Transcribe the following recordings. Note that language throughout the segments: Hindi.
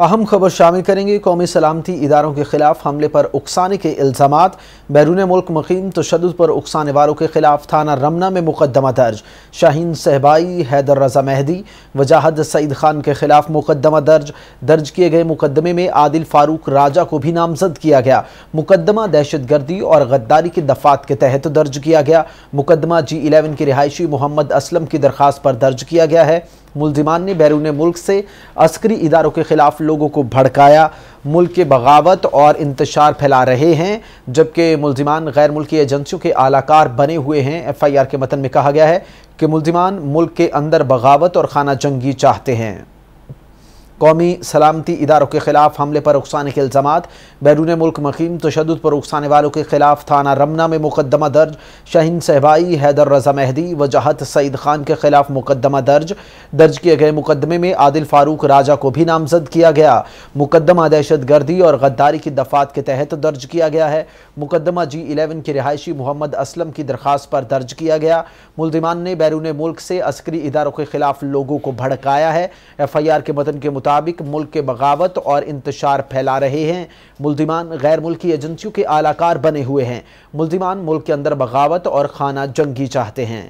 अहम खबर शामिल करेंगे कौमी सलामती इदारों के खिलाफ हमले पर उकसाने के इल्ज़ाम बैरून मुल्क मुकीम तशद पर उकसाने वालों के खिलाफ थाना रमना में मुकदमा दर्ज शाहीन सहबाई हैदर रजा मेहदी वजाहत सईद खान के खिलाफ मुकदमा दर्ज दर्ज किए गए मुकदमे में आदिल फारूक राजा को भी नामजद किया गया मुकदमा दहशत गर्दी और गद्दारी के दफात के तहत दर्ज किया गया मुकदमा जी इलेवन के रिहायशी मोहम्मद असलम की दरख्वास्त पर दर्ज किया गया है मुलजिमान ने बैरून मुल्क से अस्करी इदारों के खिलाफ लोगों को भड़काया मुल्क के बगावत और इंतशार फैला रहे हैं जबकि मुलजिमान गैर मुल्की एजेंसियों के आलाकार बने हुए हैं एफ आई आर के मतन में कहा गया है कि मुलजिमान मुल्क के अंदर बगावत और खाना जंगी चाहते हैं कौमी सलामती इदारों के खिलाफ हमले पर उकसाने के इल्ज़ाम बैरून मुल्क मकीम तशद पर उकसाने वालों के खिलाफ थाना रमना में मुकदमा दर्ज शहीन सहबाई हैदर रजा मेहदी वजाहत सईद खान के खिलाफ मुकदमा दर्ज दर्ज किए गए मुकदमे में आदिल फारूक राजा को भी नामजद किया गया मुकदमा दहशत गर्दी और गद्दारी की दफात के तहत दर्ज किया गया है मुकदमा जी इलेवन की रिहायशी मोहम्मद असलम की दरख्वास्त पर दर्ज किया गया मुलजमान ने बैरून मुल्क से अस्करी इदारों के खिलाफ लोगों को भड़काया है एफ आई आर के मतन के मुताबिक मुल्क के बगावत और इंतशार फैला रहे हैं मुलजिमान गैर मुल्की एजेंसियों के आलाकार बने हुए हैं मुलजिमान मुल्क के अंदर बगावत और खाना जंगी चाहते हैं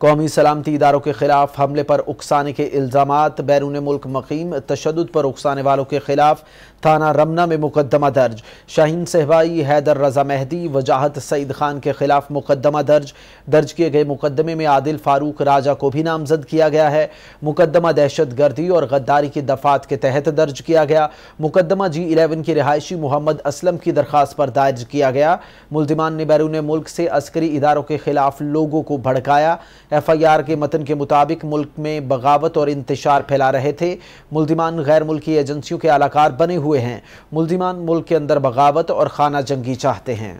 कौमी सलामती इदारों के खिलाफ हमले पर उकसाने के इल्ज़ाम बैरून मुल्क मकीम तशद पर उकसाने वालों के खिलाफ थाना रमना में मुकदमा दर्ज शाहीन सहवाई हैदर रजा मेहदी वजाहत सईद खान के खिलाफ मुकदमा दर्ज दर्ज किए गए मुकदमे में आदिल फारूक राजा को भी नामजद किया गया है मुकदमा दहशत गर्दी और गद्दारी की दफात के तहत दर्ज किया गया मुकदमा जी इलेवन की रिहायशी मोहम्मद असलम की दरख्वास्त पर दायर किया गया मुलजिमान ने बैरून मुल्क से अस्करी इदारों के खिलाफ लोगों को भड़काया एफआईआर के मतन के मुताबिक मुल्क में बगावत और इंतशार फैला रहे थे मुलजिमान गैर मुल्की एजेंसियों के अलाकार बने हुए हैं मुलजिमान मुल्क के अंदर बगावत और खाना जंगी चाहते हैं